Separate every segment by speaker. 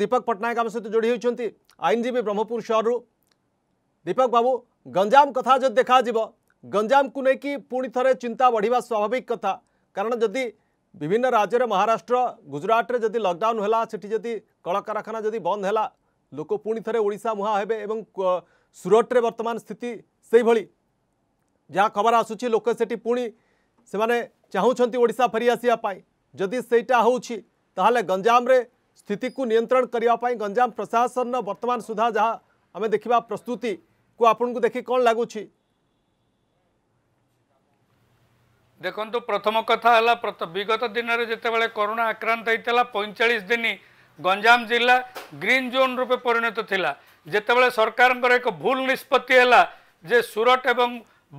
Speaker 1: दीपक पट्टनायक आम सहित जोड़ी होती आईनजीवी ब्रह्मपुर सहरु दीपक बाबू गंजाम कथा जो देखा गंजाम को लेकिन पुणी थे चिंता बढ़िया स्वाभाविक कथा कारण जदि विभिन्न राज्य में महाराष्ट्र गुजरात में जब लकडाउन है कल कारखाना जब बंद है लोक पुणी थे ओडा मुहाँ हे सुरट रे वर्तमान स्थिति से भाई जहाँ खबर आसूँ लोक से पुणी से चाहूँ ओडा फेरी आसपाई जदि से गंजाम ସ୍ଥିତିକୁ ନିୟନ୍ତ୍ରଣ କରିବା ପାଇଁ ଗଞ୍ଜାମ ପ୍ରଶାସନର ବର୍ତ୍ତମାନ ସୁଦ୍ଧା ଯାହା ଆମେ ଦେଖିବା ପ୍ରସ୍ତୁତିକୁ ଆପଣଙ୍କୁ ଦେଖି କ'ଣ ଲାଗୁଛି
Speaker 2: ଦେଖନ୍ତୁ ପ୍ରଥମ କଥା ହେଲା ବିଗତ ଦିନରେ ଯେତେବେଳେ କରୋନା ଆକ୍ରାନ୍ତ ହୋଇଥିଲା ପଇଁଚାଳିଶ ଦିନ ଗଞ୍ଜାମ ଜିଲ୍ଲା ଗ୍ରୀନ୍ ଜୋନ୍ ରୂପେ ପରିଣତ ଥିଲା ଯେତେବେଳେ ସରକାରଙ୍କର ଏକ ଭୁଲ ନିଷ୍ପତ୍ତି ହେଲା ଯେ ସୁରଟ ଏବଂ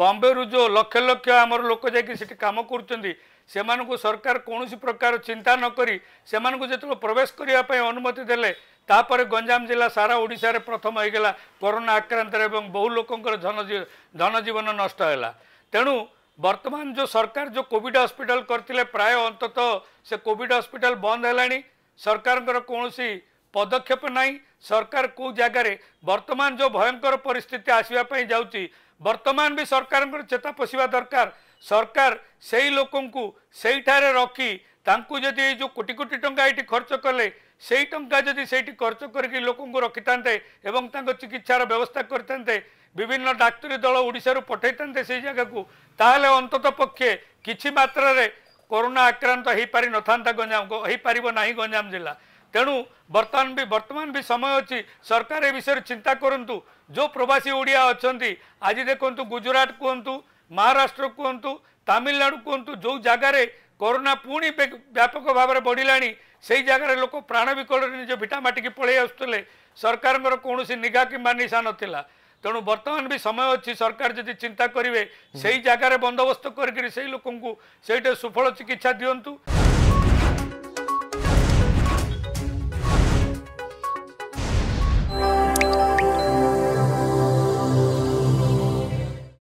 Speaker 2: ବମ୍ବେରୁ ଯେଉଁ ଲକ୍ଷ ଲକ୍ଷ ଆମର ଲୋକ ଯାଇକି ସେଠି କାମ କରୁଛନ୍ତି ସେମାନଙ୍କୁ ସରକାର କୌଣସି ପ୍ରକାର ଚିନ୍ତା ନକରି ସେମାନଙ୍କୁ ଯେତେବେଳେ ପ୍ରବେଶ କରିବା ପାଇଁ ଅନୁମତି ଦେଲେ ତାପରେ ଗଞ୍ଜାମ ଜିଲ୍ଲା ସାରା ଓଡ଼ିଶାରେ ପ୍ରଥମ ହୋଇଗଲା କରୋନା ଆକ୍ରାନ୍ତରେ ଏବଂ ବହୁ ଲୋକଙ୍କର ଧନଜୀବନ ନଷ୍ଟ ହେଲା ତେଣୁ ବର୍ତ୍ତମାନ ଯେଉଁ ସରକାର ଯେଉଁ କୋଭିଡ୍ ହସ୍ପିଟାଲ କରିଥିଲେ ପ୍ରାୟ ଅନ୍ତତଃ ସେ କୋଭିଡ୍ ହସ୍ପିଟାଲ ବନ୍ଦ ହେଲାଣି ସରକାରଙ୍କର କୌଣସି ପଦକ୍ଷେପ ନାହିଁ ସରକାର କେଉଁ ଜାଗାରେ ବର୍ତ୍ତମାନ ଯେଉଁ ଭୟଙ୍କର ପରିସ୍ଥିତି ଆସିବା ପାଇଁ ଯାଉଛି ବର୍ତ୍ତମାନ ବି ସରକାରଙ୍କର ଚେତା ପୋଷିବା ଦରକାର ସରକାର ସେଇ ଲୋକଙ୍କୁ ସେଇଠାରେ ରଖି ତାଙ୍କୁ ଯଦି ଏଇ ଯେଉଁ କୋଟି କୋଟି ଟଙ୍କା ଏଇଠି ଖର୍ଚ୍ଚ କଲେ ସେଇ ଟଙ୍କା ଯଦି ସେଇଠି ଖର୍ଚ୍ଚ କରିକି ଲୋକଙ୍କୁ ରଖିଥାନ୍ତେ ଏବଂ ତାଙ୍କ ଚିକିତ୍ସାର ବ୍ୟବସ୍ଥା କରିଥାନ୍ତେ ବିଭିନ୍ନ ଡାକ୍ତରୀ ଦଳ ଓଡ଼ିଶାରୁ ପଠାଇଥାନ୍ତେ ସେଇ ଜାଗାକୁ ତାହେଲେ ଅନ୍ତତଃ ପକ୍ଷେ କିଛି ମାତ୍ରାରେ କରୋନା ଆକ୍ରାନ୍ତ ହୋଇପାରିନଥାନ୍ତା ଗଞ୍ଜାମ ହୋଇପାରିବ ନାହିଁ ଗଞ୍ଜାମ ଜିଲ୍ଲା ତେଣୁ ବର୍ତ୍ତମାନ ବି ବର୍ତ୍ତମାନ ବି ସମୟ ଅଛି ସରକାର ଏ ବିଷୟରେ ଚିନ୍ତା କରନ୍ତୁ ଯେଉଁ ପ୍ରବାସୀ ଓଡ଼ିଆ ଅଛନ୍ତି ଆଜି ଦେଖନ୍ତୁ ଗୁଜୁରାଟ କୁହନ୍ତୁ ମହାରାଷ୍ଟ୍ର କୁହନ୍ତୁ ତାମିଲନାଡ଼ୁ କୁହନ୍ତୁ ଯେଉଁ ଜାଗାରେ କରୋନା ପୁଣି ବ୍ୟାପକ ଭାବରେ ବଢ଼ିଲାଣି ସେଇ ଜାଗାରେ ଲୋକ ପ୍ରାଣ ବିକଳରେ ନିଜ ଭିଟା ମାଟିକି ପଳେଇ ଆସୁଥିଲେ ସରକାରଙ୍କର କୌଣସି ନିଘା କିମ୍ବା ନିଶା ନଥିଲା ତେଣୁ ବର୍ତ୍ତମାନ ବି ସମୟ ଅଛି ସରକାର ଯଦି ଚିନ୍ତା କରିବେ ସେଇ ଜାଗାରେ ବନ୍ଦୋବସ୍ତ କରିକିରି ସେଇ ଲୋକଙ୍କୁ ସେଇଠି ସୁଫଳ ଚିକିତ୍ସା ଦିଅନ୍ତୁ